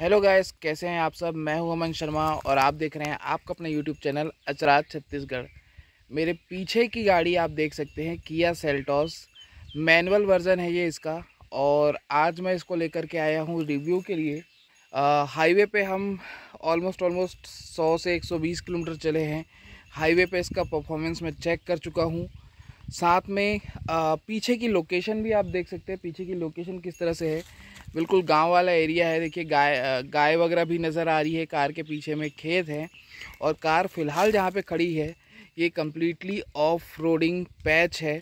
hello guys कैसे हैं आप सब मैं हूं अमन शर्मा और आप देख रहे हैं आपका अपना यूट्यूब चैनल अचराज छत्तीसगढ़ मेरे पीछे की गाड़ी आप देख सकते हैं किया सेल्टॉस मैनुअल वर्जन है ये इसका और आज मैं इसको लेकर के आया हूं रिव्यू के लिए हाईवे पे हम ऑलमोस्ट ऑलमोस्ट 100 से 120 किलोमीटर चले हैं हाईवे पर इसका परफॉर्मेंस मैं चेक कर चुका हूँ साथ में आ, पीछे की लोकेशन भी आप देख सकते हैं पीछे की लोकेशन किस तरह से है बिल्कुल गांव वाला एरिया है देखिए गाय गाय वगैरह भी नज़र आ रही है कार के पीछे में खेत है और कार फ़िलहाल जहाँ पे खड़ी है ये कम्प्लीटली ऑफ रोडिंग पैच है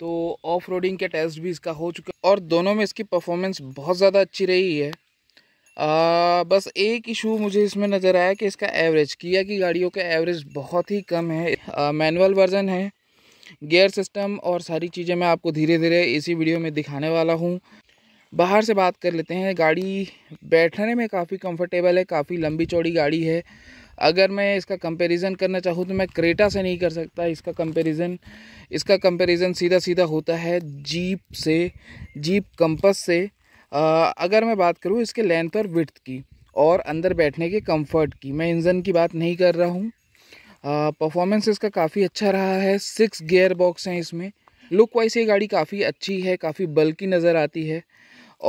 तो ऑफ रोडिंग के टेस्ट भी इसका हो चुका और दोनों में इसकी परफॉर्मेंस बहुत ज़्यादा अच्छी रही है आ, बस एक इशू मुझे इसमें नज़र आया कि इसका एवरेज किया की गाड़ियों का एवरेज बहुत ही कम है मैनुअल वर्जन है गियर सिस्टम और सारी चीज़ें मैं आपको धीरे धीरे इसी वीडियो में दिखाने वाला हूँ बाहर से बात कर लेते हैं गाड़ी बैठने में काफ़ी कंफर्टेबल है काफ़ी लंबी चौड़ी गाड़ी है अगर मैं इसका कंपैरिजन करना चाहूँ तो मैं क्रेटा से नहीं कर सकता इसका कंपैरिजन इसका कंपैरिजन सीधा सीधा होता है जीप से जीप कंपस से आ, अगर मैं बात करूँ इसके लेंथ और विथ की और अंदर बैठने के कम्फर्ट की मैं इंजन की बात नहीं कर रहा हूँ परफॉर्मेंस इसका काफ़ी अच्छा रहा है सिक्स गेयर बॉक्स हैं इसमें लुक वाइज ये गाड़ी काफ़ी अच्छी है काफ़ी बल्कि नज़र आती है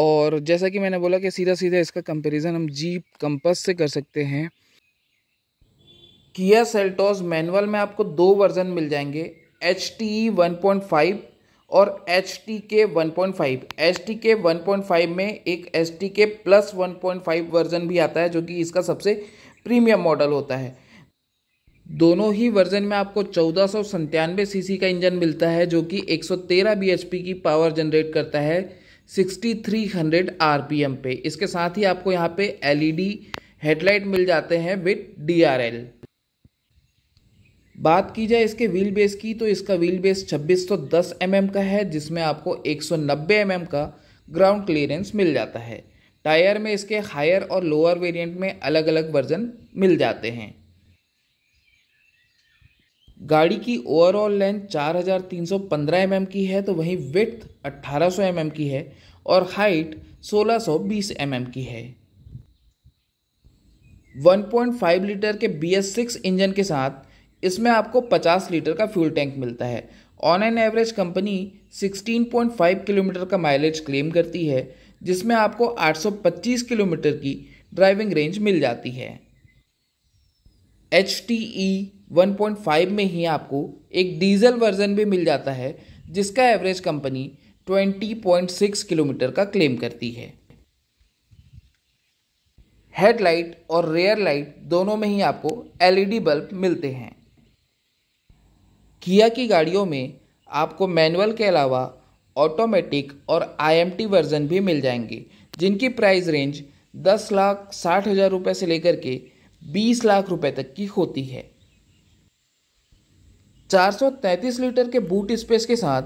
और जैसा कि मैंने बोला कि सीधा सीधा इसका कंपैरिजन हम जीप कंपस से कर सकते हैं किया सेल्टोस मैनुअल में आपको दो वर्जन मिल जाएंगे H T E one point five और H T K one point five H T K one point five में एक H T K plus one point five version भी आता है जो कि इसका सबसे प्रीमियम मॉडल होता है दोनों ही वर्जन में आपको चौदह सौ सी का इंजन मिलता है जो कि 113 bhp की पावर जनरेट करता है 6300 आरपीएम पे इसके साथ ही आपको यहाँ पे एलईडी हेडलाइट मिल जाते हैं विथ डीआरएल बात की जाए इसके व्हील बेस की तो इसका व्हील बेस 2610 mm का है जिसमें आपको 190 mm का ग्राउंड क्लियरेंस मिल जाता है टायर में इसके हायर और लोअर वेरिएंट में अलग अलग वर्जन मिल जाते हैं गाड़ी की ओवरऑल लेंथ 4315 एमएम की है तो वहीं विथ 1800 mm की है और हाइट 1620 mm की है 1.5 लीटर के बी एस सिक्स इंजन के साथ इसमें आपको 50 लीटर का फ्यूल टैंक मिलता है on an average company 16.5 kilometre का माइलेज क्लेम करती है जिसमें आपको 825 किलोमीटर की ड्राइविंग रेंज मिल जाती है H T E one point five में ही आपको एक डीजल वर्जन भी मिल जाता है जिसका average company twenty point six kilometre का क्लेम करती है हेडलाइट और रेयर लाइट दोनों में ही आपको एलईडी बल्ब e मिलते हैं किया की गाड़ियों में आपको मैनुअल के अलावा ऑटोमेटिक और आईएमटी वर्जन भी मिल जाएंगे जिनकी प्राइस रेंज दस लाख साठ हज़ार रुपये से लेकर के 20 लाख रुपए तक की होती है 433 लीटर के बूट स्पेस के साथ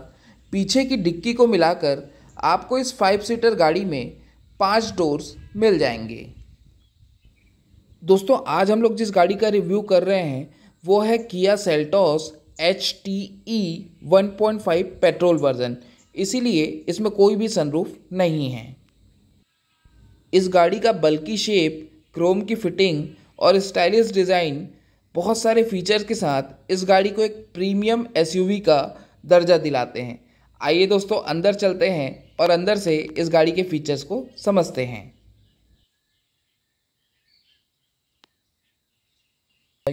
पीछे की डिक्की को मिलाकर आपको इस फाइव सीटर गाड़ी में पांच डोर्स मिल जाएंगे दोस्तों आज हम लोग जिस गाड़ी का रिव्यू कर रहे हैं वो है Kia Seltos H T E one point five petrol version इसीलिए इसमें कोई भी सनरूफ नहीं है इस गाड़ी का बल्कि शेप क्रोम की फिटिंग और स्टाइलिश डिज़ाइन बहुत सारे फीचर्स के साथ इस गाड़ी को एक प्रीमियम एसयूवी का दर्जा दिलाते हैं आइए दोस्तों अंदर चलते हैं और अंदर से इस गाड़ी के फीचर्स को समझते हैं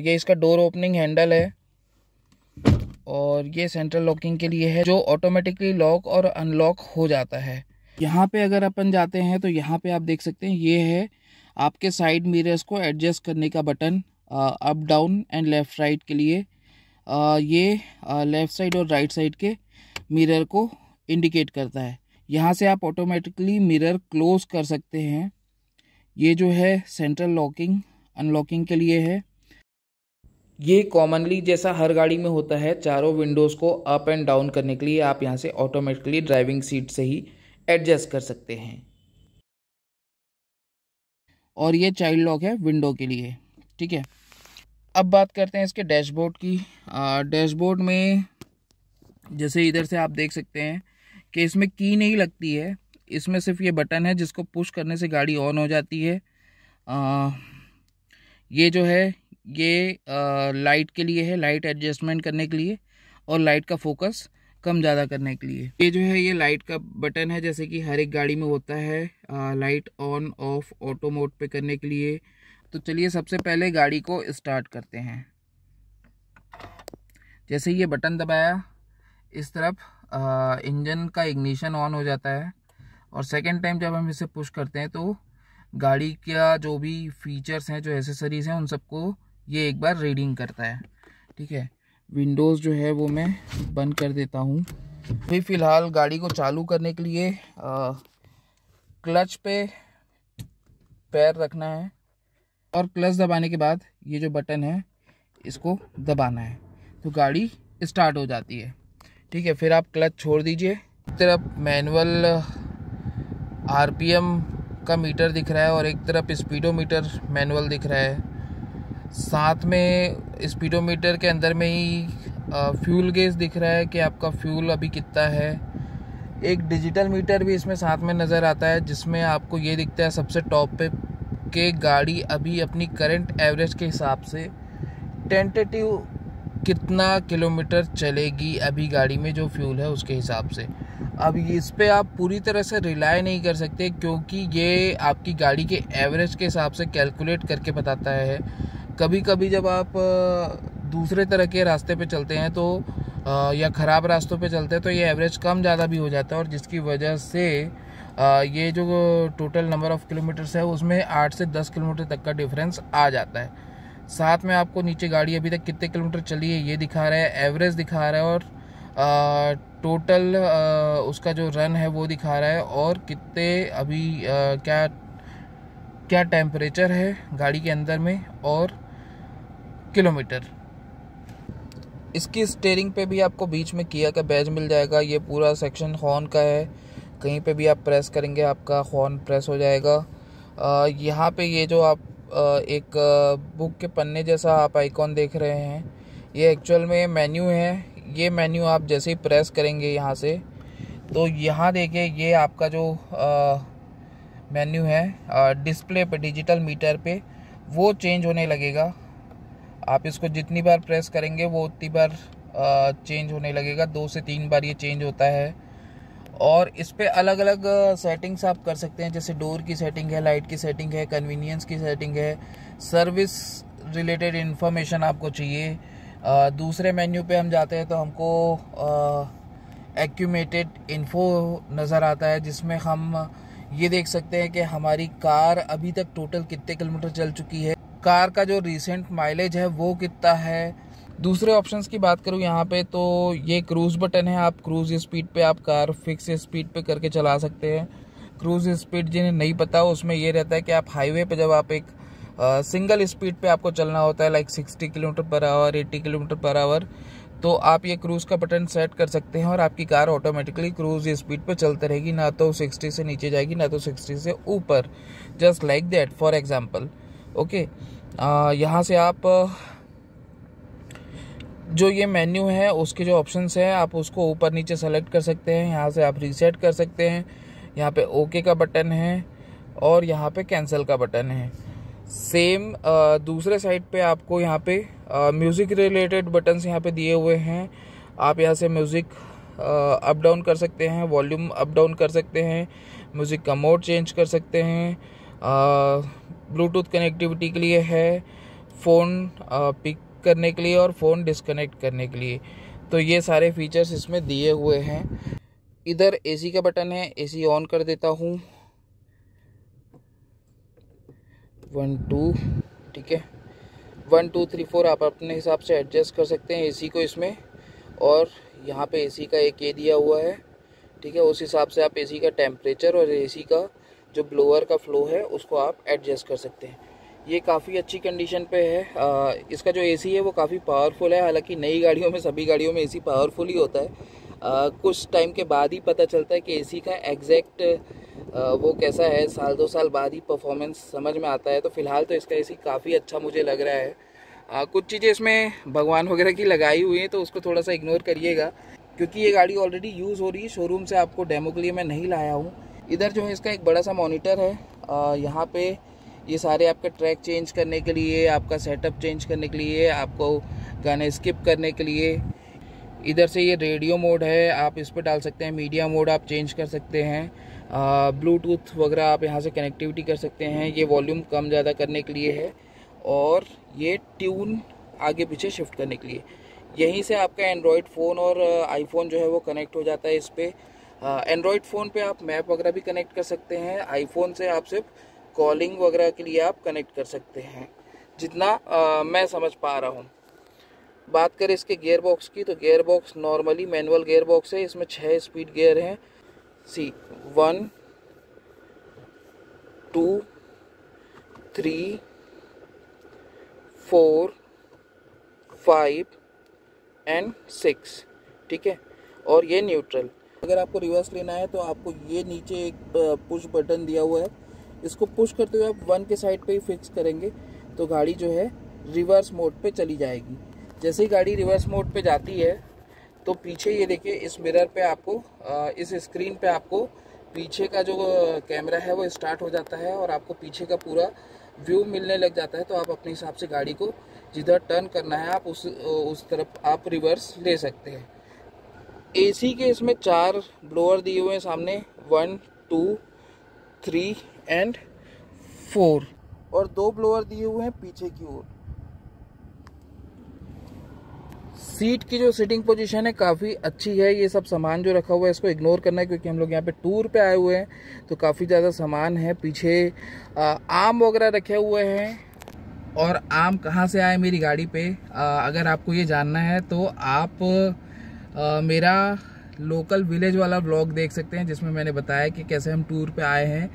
ये इसका डोर ओपनिंग हैंडल है और ये सेंट्रल लॉकिंग के लिए है जो ऑटोमेटिकली लॉक और अनलॉक हो जाता है यहाँ पे अगर अपन जाते हैं तो यहाँ पे आप देख सकते हैं ये है आपके साइड मिरर्स को एडजस्ट करने का button up down and left right के लिए आ, uh, ये लेफ़्ट uh, साइड और राइट साइड के मिरर को इंडिकेट करता है यहाँ से आप ऑटोमेटिकली मिरर क्लोज कर सकते हैं ये जो है सेंट्रल लॉकिंग अनलॉकिंग के लिए है ये कॉमनली जैसा हर गाड़ी में होता है चारों विंडोज़ को अप एंड डाउन करने के लिए आप यहाँ से ऑटोमेटिकली ड्राइविंग सीट से ही एडजस्ट कर सकते हैं और ये चाइल्ड लॉक है विंडो के लिए ठीक है अब बात करते हैं इसके डैशबोर्ड की डैशबोर्ड में जैसे इधर से आप देख सकते हैं कि इसमें की नहीं लगती है इसमें सिर्फ ये बटन है जिसको पुश करने से गाड़ी ऑन हो जाती है आ, ये जो है ये आ, लाइट के लिए है लाइट एडजस्टमेंट करने के लिए और लाइट का फोकस कम ज़्यादा करने के लिए ये जो है ये लाइट का बटन है जैसे कि हर एक गाड़ी में होता है आ, light on off auto mode पे करने के लिए तो चलिए सबसे पहले गाड़ी को स्टार्ट करते हैं जैसे ये बटन दबाया इस तरफ इंजन का इग्निशन ऑन हो जाता है और सेकेंड टाइम जब हम इसे पुश करते हैं तो गाड़ी का जो भी फीचर्स हैं जो एसेसरीज़ हैं उन सबको ये एक बार रीडिंग करता है ठीक है विंडोज़ जो है वो मैं बंद कर देता हूँ अभी फ़िलहाल गाड़ी को चालू करने के लिए आ, क्लच पे पैर रखना है और क्लच दबाने के बाद ये जो बटन है इसको दबाना है तो गाड़ी स्टार्ट हो जाती है ठीक है फिर आप क्लच छोड़ दीजिए एक तरफ मैनुअल आरपीएम का मीटर दिख रहा है और एक तरफ स्पीडोमीटर मैनुअल दिख रहा है साथ में स्पीडोमीटर के अंदर में ही फ्यूल गेज दिख रहा है कि आपका फ्यूल अभी कितना है एक डिजिटल मीटर भी इसमें साथ में नज़र आता है जिसमें आपको ये दिखता है सबसे टॉप पे कि गाड़ी अभी अपनी करंट एवरेज के हिसाब से टेंटेटिव कितना किलोमीटर चलेगी अभी गाड़ी में जो फ्यूल है उसके हिसाब से अब इस पर आप पूरी तरह से रिलाय नहीं कर सकते क्योंकि ये आपकी गाड़ी के एवरेज के हिसाब से कैलकुलेट करके बताता है कभी कभी जब आप दूसरे तरह के रास्ते पे चलते हैं तो या ख़राब रास्तों पे चलते हैं तो ये एवरेज कम ज़्यादा भी हो जाता है और जिसकी वजह से ये जो टोटल नंबर ऑफ़ किलोमीटर्स है उसमें आठ से दस किलोमीटर तक का डिफरेंस आ जाता है साथ में आपको नीचे गाड़ी अभी तक कितने किलोमीटर चली है ये दिखा रहा है एवरेज दिखा रहा है और आ, टोटल आ, उसका जो रन है वो दिखा रहा है और कितने अभी आ, क्या क्या टेम्परेचर है गाड़ी के अंदर में और किलोमीटर इसकी स्टेयरिंग पे भी आपको बीच में किया का बैज मिल जाएगा ये पूरा सेक्शन हॉर्न का है कहीं पे भी आप प्रेस करेंगे आपका हॉर्न प्रेस हो जाएगा यहाँ पे ये जो आप आ, एक बुक के पन्ने जैसा आप आइकॉन देख रहे हैं ये एक्चुअल में मेन्यू है ये मेन्यू आप जैसे ही प्रेस करेंगे यहाँ से तो यहाँ देखिए ये आपका जो मेन्यू है डिस्प्ले पर डिजिटल मीटर पे वो चेंज होने लगेगा आप इसको जितनी बार प्रेस करेंगे वो उतनी बार चेंज होने लगेगा दो से तीन बार ये चेंज होता है और इस पर अलग अलग सेटिंग्स आप कर सकते हैं जैसे डोर की सेटिंग है लाइट की सेटिंग है कन्वीनियंस की सेटिंग है सर्विस रिलेटेड इन्फॉर्मेशन आपको चाहिए आ, दूसरे मेन्यू पे हम जाते हैं तो हमको एक्यूमेटेड इन्फो नज़र आता है जिसमें हम ये देख सकते हैं कि हमारी कार अभी तक टोटल कितने किलोमीटर चल चुकी है कार का जो रिसेंट माइलेज है वो कितना है दूसरे ऑप्शंस की बात करूँ यहाँ पे तो ये क्रूज़ बटन है आप क्रूज़ स्पीड पे आप कार फिक्स स्पीड पे करके चला सकते हैं क्रूज़ स्पीड जिन्हें नहीं पता उसमें ये रहता है कि आप हाईवे पे जब आप एक सिंगल स्पीड पे आपको चलना होता है like 60 kilometre per hour 80 kilometre per hour तो आप ये क्रूज़ का बटन सेट कर सकते हैं और आपकी कार ऑटोमेटिकली क्रूज़ स्पीड पर चलते रहेगी ना तो सिक्सटी से नीचे जाएगी ना तो सिक्सटी से ऊपर just like that for example okay यहाँ से आप जो ये मेन्यू है उसके जो ऑप्शंस हैं आप उसको ऊपर नीचे सेलेक्ट कर सकते हैं यहाँ से आप रीसेट कर सकते हैं यहाँ पे ओके का बटन है और यहाँ पे कैंसिल का बटन है सेम दूसरे साइड पे आपको यहाँ पे म्यूज़िक रिलेटेड बटन्स यहाँ पे दिए हुए हैं आप यहाँ से म्यूज़िक अप डाउन कर सकते हैं वॉल्यूम अप डाउन कर सकते हैं म्यूज़िक का मोड चेंज कर सकते हैं ब्लूटूथ कनेक्टिविटी के लिए है फ़ोन पिक करने के लिए और फ़ोन डिसकनेक्ट करने के लिए तो ये सारे फीचर्स इसमें दिए हुए हैं इधर एसी का बटन है एसी ऑन कर देता हूँ वन टू ठीक है वन टू थ्री फोर आप अपने हिसाब से एडजस्ट कर सकते हैं एसी को इसमें और यहाँ पे एसी का एक ये दिया हुआ है ठीक है उस हिसाब से आप एसी का टेम्परेचर और एसी का जो ब्लोअर का फ्लो है उसको आप एडजस्ट कर सकते हैं ये काफ़ी अच्छी कंडीशन पे है आ, इसका जो एसी है वो काफ़ी पावरफुल है हालांकि नई गाड़ियों में सभी गाड़ियों में एसी पावरफुल ही होता है आ, कुछ टाइम के बाद ही पता चलता है कि एसी का एग्जैक्ट वो कैसा है साल दो साल बाद ही परफॉर्मेंस समझ में आता है तो फ़िलहाल तो इसका एसी काफ़ी अच्छा मुझे लग रहा है आ, कुछ चीज़ें इसमें भगवान वगैरह की लगाई हुई हैं तो उसको थोड़ा सा इग्नोर करिएगा क्योंकि ये गाड़ी ऑलरेडी यूज़ हो रही है शोरूम से आपको डेमो के लिए मैं नहीं लाया हूँ इधर जो है इसका एक बड़ा सा मॉनिटर है यहाँ पे ये सारे आपके ट्रैक चेंज करने के लिए आपका सेटअप चेंज करने के लिए आपको गाने स्किप करने के लिए इधर से ये रेडियो मोड है आप इस पर डाल सकते हैं मीडिया मोड आप चेंज कर सकते हैं ब्लूटूथ वगैरह आप यहाँ से कनेक्टिविटी कर सकते हैं ये वॉल्यूम कम ज़्यादा करने के लिए है और ये ट्यून आगे पीछे शिफ्ट करने के लिए यहीं से आपका एंड्रॉयड फ़ोन और आईफोन जो है वो कनेक्ट हो जाता है इस पर एंड्रॉयड हाँ, फ़ोन पे आप मैप वगैरह भी कनेक्ट कर सकते हैं आईफोन से आप सिर्फ कॉलिंग वगैरह के लिए आप कनेक्ट कर सकते हैं जितना आ, मैं समझ पा रहा हूँ बात करें इसके गेयर बॉक्स की तो gear box normally manual gear box है इसमें छः स्पीड गेयर हैं सी one two three four five and six ठीक है और ये न्यूट्रल अगर आपको रिवर्स लेना है तो आपको ये नीचे एक पुश बटन दिया हुआ है इसको पुश करते हुए आप वन के साइड पे ही फिक्स करेंगे तो गाड़ी जो है रिवर्स मोड पे चली जाएगी जैसे ही गाड़ी रिवर्स मोड पे जाती है तो पीछे ये देखिए इस मिरर पे आपको इस स्क्रीन पे आपको पीछे का जो कैमरा है वो स्टार्ट हो जाता है और आपको पीछे का पूरा व्यू मिलने लग जाता है तो आप अपने हिसाब से गाड़ी को जिधर टर्न करना है आप उस उस तरफ आप रिवर्स ले सकते हैं एसी के इसमें चार ब्लोअर दिए हुए हैं सामने one two three and four और दो ब्लोअर दिए हुए हैं पीछे की ओर सीट की जो सिटिंग पोजीशन है काफ़ी अच्छी है ये सब सामान जो रखा हुआ है इसको इग्नोर करना है क्योंकि हम लोग यहाँ पे टूर पे आए हुए हैं तो काफ़ी ज़्यादा सामान है पीछे आम वगैरह रखे हुए हैं और आम कहाँ से आए मेरी गाड़ी पे आ, अगर आपको ये जानना है तो आप आ, मेरा लोकल विलेज वाला ब्लॉग देख सकते हैं जिसमें मैंने बताया कि कैसे हम टूर पे आए हैं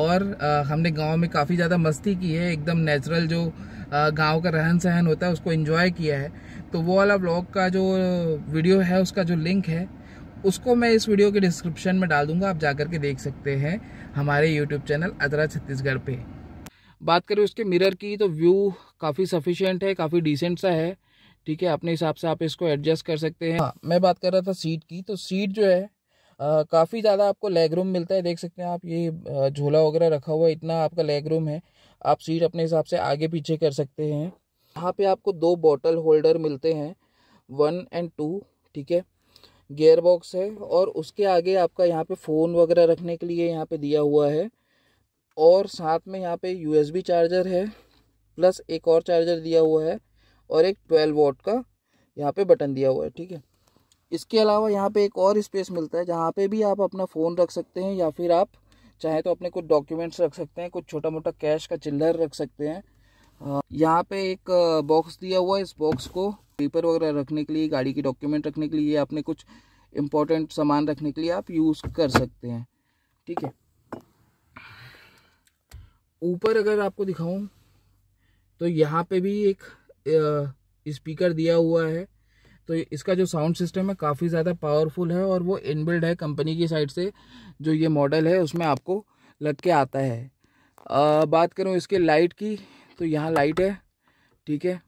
और आ, हमने गांव में काफ़ी ज़्यादा मस्ती की है एकदम नेचुरल जो गांव का रहन सहन होता है उसको इन्जॉय किया है तो वो वाला ब्लॉग का जो वीडियो है उसका जो लिंक है उसको मैं इस वीडियो के डिस्क्रिप्शन में डाल दूंगा आप जा के देख सकते हैं हमारे यूट्यूब चैनल अदरा छत्तीसगढ़ पे बात करें उसके मिरर की तो व्यू काफ़ी सफिशेंट है काफ़ी डिसेंट सा है ठीक है अपने हिसाब से आप इसको एडजस्ट कर सकते हैं हाँ, मैं बात कर रहा था सीट की तो सीट जो है काफ़ी ज़्यादा आपको लेग रूम मिलता है देख सकते हैं आप ये झोला वगैरह रखा हुआ है इतना आपका लेग रूम है आप सीट अपने हिसाब से आगे पीछे कर सकते हैं यहाँ पे आपको दो बॉटल होल्डर मिलते हैं वन एंड टू ठीक है गेयर बॉक्स है और उसके आगे आपका यहाँ पे फ़ोन वगैरह रखने के लिए यहाँ पे दिया हुआ है और साथ में यहाँ पे यूएसबी चार्जर है प्लस एक और चार्जर दिया हुआ है और एक ट्वेल्व वोट का यहाँ पे बटन दिया हुआ है ठीक है इसके अलावा यहाँ पे एक और स्पेस मिलता है जहाँ पे भी आप अपना फ़ोन रख सकते हैं या फिर आप चाहे तो अपने कुछ डॉक्यूमेंट्स रख सकते हैं कुछ छोटा मोटा कैश का चिल्लर रख सकते हैं यहाँ पे एक बॉक्स दिया हुआ है इस बॉक्स को पेपर वगैरह रखने के लिए गाड़ी की डॉक्यूमेंट रखने के लिए या अपने कुछ इम्पोर्टेंट सामान रखने के लिए आप यूज़ कर सकते हैं ठीक है ऊपर अगर आपको दिखाऊं तो यहाँ पे भी एक स्पीकर दिया हुआ है तो इसका जो साउंड सिस्टम है काफ़ी ज़्यादा पावरफुल है और वो इनबिल्ड है कंपनी की साइड से जो ये मॉडल है उसमें आपको लग के आता है आ, बात करूँ इसके लाइट की तो यहाँ लाइट है ठीक है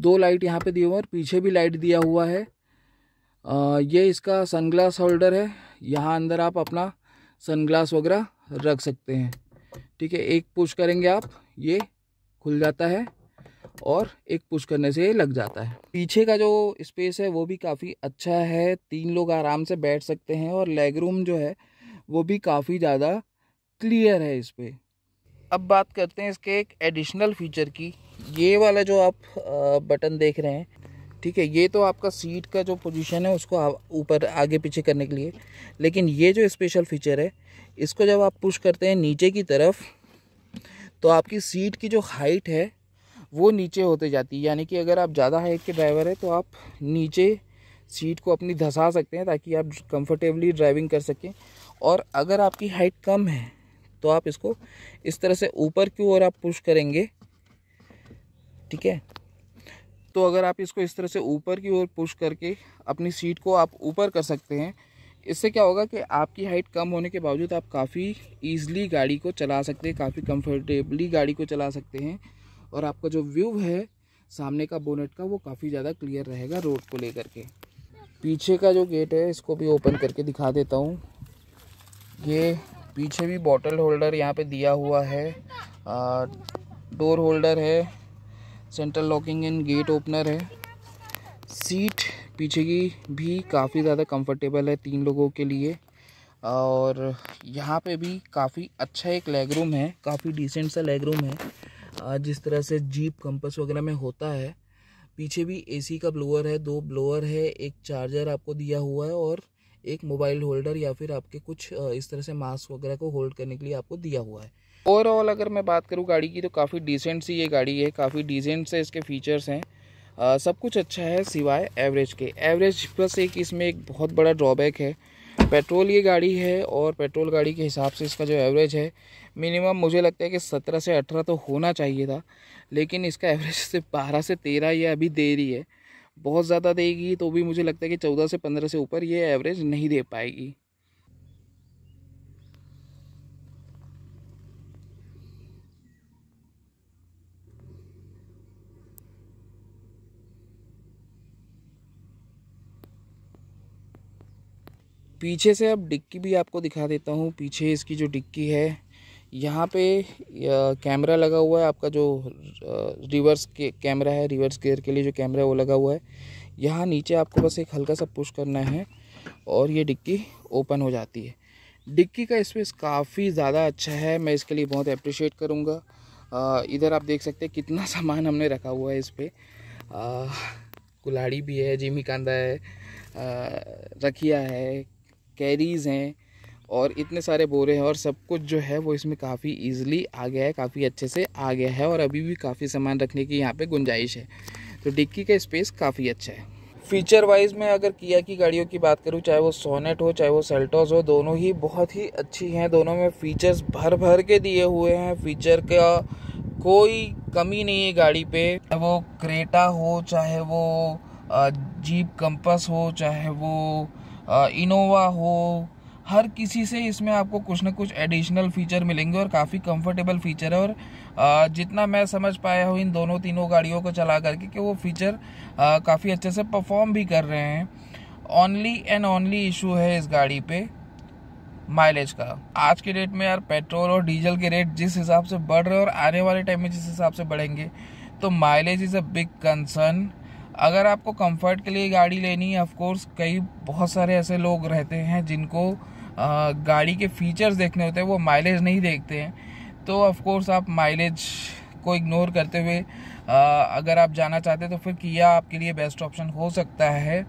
दो लाइट यहाँ पे दिए हुए हैं और पीछे भी लाइट दिया हुआ है आ, ये इसका सनग्लास होल्डर है यहाँ अंदर आप अपना सनग्लास वगैरह रख सकते हैं ठीक है एक पुश करेंगे आप ये खुल जाता है और एक पुश करने से लग जाता है पीछे का जो स्पेस है वो भी काफ़ी अच्छा है तीन लोग आराम से बैठ सकते हैं और लेग रूम जो है वो भी काफ़ी ज़्यादा क्लियर है इस पर अब बात करते हैं इसके एक एडिशनल फीचर की ये वाला जो आप बटन देख रहे हैं ठीक है ये तो आपका सीट का जो पोजीशन है उसको ऊपर आगे पीछे करने के लिए लेकिन ये जो स्पेशल फीचर है इसको जब आप पुश करते हैं नीचे की तरफ तो आपकी सीट की जो हाइट है वो नीचे होते जाती है यानी कि अगर आप ज़्यादा हाइट के ड्राइवर हैं तो आप नीचे सीट को अपनी धंसा सकते हैं ताकि आप कंफर्टेबली ड्राइविंग कर सकें और अगर आपकी हाइट कम है तो आप इसको इस तरह से ऊपर की ओर आप पुश करेंगे ठीक है तो अगर आप इसको इस तरह से ऊपर की ओर पुश करके अपनी सीट को आप ऊपर कर सकते हैं इससे क्या होगा कि आपकी हाइट कम होने के बावजूद आप काफ़ी ईजली गाड़ी को चला सकते हैं काफ़ी कंफर्टेबली गाड़ी को चला सकते हैं और आपका जो व्यू है सामने का बोनेट का वो काफ़ी ज़्यादा क्लियर रहेगा रोड को लेकर के पीछे का जो गेट है इसको भी ओपन करके दिखा देता हूँ ये पीछे भी बॉटल होल्डर यहाँ पे दिया हुआ है डोर होल्डर है central locking and gate opener है सीट पीछे की भी काफ़ी ज़्यादा कंफर्टेबल है तीन लोगों के लिए और यहाँ पे भी काफ़ी अच्छा एक लेग रूम है काफ़ी डिसेंट सा लेग रूम है जिस तरह से जीप कंपस वगैरह में होता है पीछे भी एसी का ब्लोअर है दो ब्लोअर है एक चार्जर आपको दिया हुआ है और एक मोबाइल होल्डर या फिर आपके कुछ इस तरह से मास्क वगैरह को होल्ड करने के लिए आपको दिया हुआ है ओवरऑल अगर मैं बात करूँ गाड़ी की तो काफ़ी डिसेंट सी ये गाड़ी है काफ़ी डिसेंट से इसके फीचर्स हैं आ, सब कुछ अच्छा है सिवाय एवरेज के एवरेज बस एक इसमें एक बहुत बड़ा ड्रॉबैक है पेट्रोल ये गाड़ी है और पेट्रोल गाड़ी के हिसाब से इसका जो एवरेज है मिनिमम मुझे लगता है कि सत्रह से अठारह तो होना चाहिए था लेकिन इसका एवरेज सिर्फ बारह से तेरह ये अभी दे रही है बहुत ज़्यादा देगी तो भी मुझे लगता है कि चौदह से पंद्रह से ऊपर ये एवरेज नहीं दे पाएगी पीछे से अब डिक्की भी आपको दिखा देता हूँ पीछे इसकी जो डिक्की है यहाँ पे कैमरा लगा हुआ है आपका जो रिवर्स के कैमरा है रिवर्स गियर के लिए जो कैमरा है वो लगा हुआ है यहाँ नीचे आपको बस एक हल्का सा पुश करना है और ये डिक्की ओपन हो जाती है डिक्की का स्पेस काफ़ी ज़्यादा अच्छा है मैं इसके लिए बहुत अप्रिशिएट करूँगा इधर आप देख सकते हैं कितना सामान हमने रखा हुआ है इस पर कुल्हाड़ी भी है जिमी कांदा है आ, रखिया है कैरीज़ हैं और इतने सारे बोरे हैं और सब कुछ जो है वो इसमें काफ़ी ईजिली आ गया है काफ़ी अच्छे से आ गया है और अभी भी काफ़ी सामान रखने की यहाँ पर गुंजाइश है तो डिक्की का स्पेस काफ़ी अच्छा है फीचर वाइज में अगर किया की गाड़ियों की बात करूँ चाहे वो सोनेट हो चाहे वो सेल्टोस हो दोनों ही बहुत ही अच्छी हैं दोनों में फीचर्स भर भर के दिए हुए हैं फीचर का कोई कमी नहीं है गाड़ी पे वो क्रेटा हो चाहे वो जीप कंपस हो चाहे वो इनोवा हो हर किसी से इसमें आपको कुछ ना कुछ एडिशनल फीचर मिलेंगे और काफ़ी कंफर्टेबल फीचर है और जितना मैं समझ पाया हूँ इन दोनों तीनों गाड़ियों को चला करके कि वो फीचर काफ़ी अच्छे से परफॉर्म भी कर रहे हैं ओनली एंड ओनली इशू है इस गाड़ी पे माइलेज का आज के डेट में यार पेट्रोल और डीजल के रेट जिस हिसाब से बढ़ रहे हैं और आने वाले टाइम में जिस हिसाब से बढ़ेंगे तो mileage is a big concern अगर आपको कंफर्ट के लिए गाड़ी लेनी है ऑफकोर्स कई बहुत सारे ऐसे लोग रहते हैं जिनको गाड़ी के फीचर्स देखने होते हैं वो माइलेज नहीं देखते हैं तो ऑफकोर्स आप माइलेज को इग्नोर करते हुए अगर आप जाना चाहते हैं तो फिर किया आपके लिए बेस्ट ऑप्शन हो सकता है